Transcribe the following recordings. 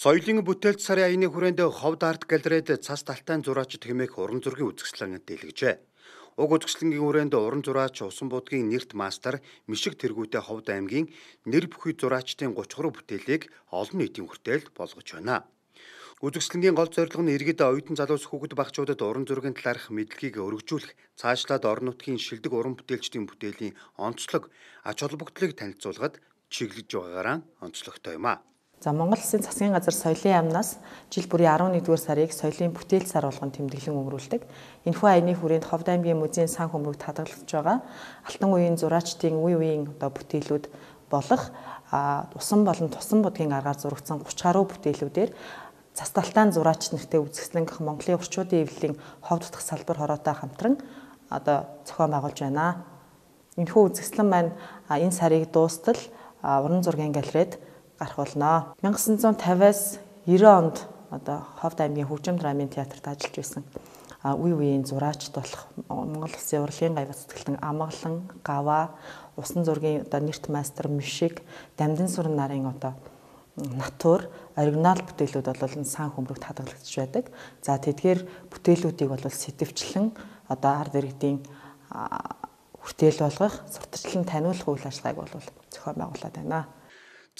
Соёлын бүтээлч сарын аяны хүрээнд Ховд Арт Галерейд цас талтай зураачд хэмээх уран зургийн үзэсгэлэн дэлгэжээ. Уг үзэсгэлэнгийн хүрээнд уран зураач Усан Будгийн нэрт мастер Мишиг тэргүүтэй Ховд аймгийн нэр бүхий зураачдын 33 бүтээлийг олон нийтийн хүртэл болгож байна. Үзэсгэлэнгийн гол зорилго нь иргэд оюутан залуус хүүхэд багчуудад уран зургийн талаарх мэдлэгийг өргөжүүлэх, цаашлаад орон нутгийн шилдэг уран бүтээлчдийн бүтээлийн онцлог, ач холбогдлыг танилцуулахад чиглэж байгаагаараа онцлогтой юм а. За Монгол Улсын засгийн газар соёлын яамнаас жил бүрийн 11-р сарыг соёлын бүтээл сар болгон тэмдэглэн өнгөрүүлдэг. Энэхүү аяны хүрээнд Ховд аймгийн музейн сан хөмбөг татгалзж байгаа Алтан үеийн зураачдын үе үеийн одоо бүтээлүүд болох усан болон тусан будгийн аргаар зурагдсан 30 гаруй бүтээлүүдээр цас талтайн зураач нэртэй үзэсгэлэнх Монголын урчуудын эвлэлийн ховд дутх салбар хороотой хамтран одоо зохион байгуулж байна. Энэхүү үзэсгэлэн маань энэ сарыг дуустал уран зургийн галерейд гарах болно. 1950-аас 90 онд одоо Ховд аймгийн Хөгжим драмын театрт ажиллаж байсан үе үеийн зураачд болох Монгол Улсын урлагийн гавь цэцгэлэн Амгалан, Гава, Усан зургийн одоо нэрт мастер Мишиг, Дамдын сур нарын одоо натур оригинал бүтээлүүд бол сан хөмрөгт хадгалагдж байдаг. За тэдгээр бүтээлүүдийг бол сэтвчлэн одоо ард иргэдийн хүртэл болгох, сурталчлан таниулах үйл ажиллагааг бол зохион байгуулад байна.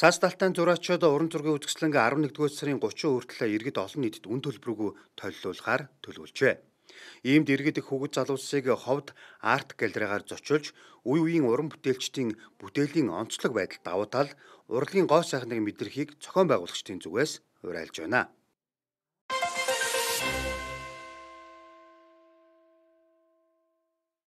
Цаас талтай зураачид уран зургийн үзэсгэлэнг 11-р сарын 30 хүртэл иргэд олон нийтэд үн төлбөргүй толилуулахаар төлөвлөжээ. Иймд иргэд их хөгж залуусыг ховд арт галерейгаар зочилж, үе үеийн уран бүтээлчдийн бүтээлийн онцлог байдалд давуу тал, урлагийн гоо сайхныг мэдрэхийг зохион байгуулагчдын зүгээс уриалж байна.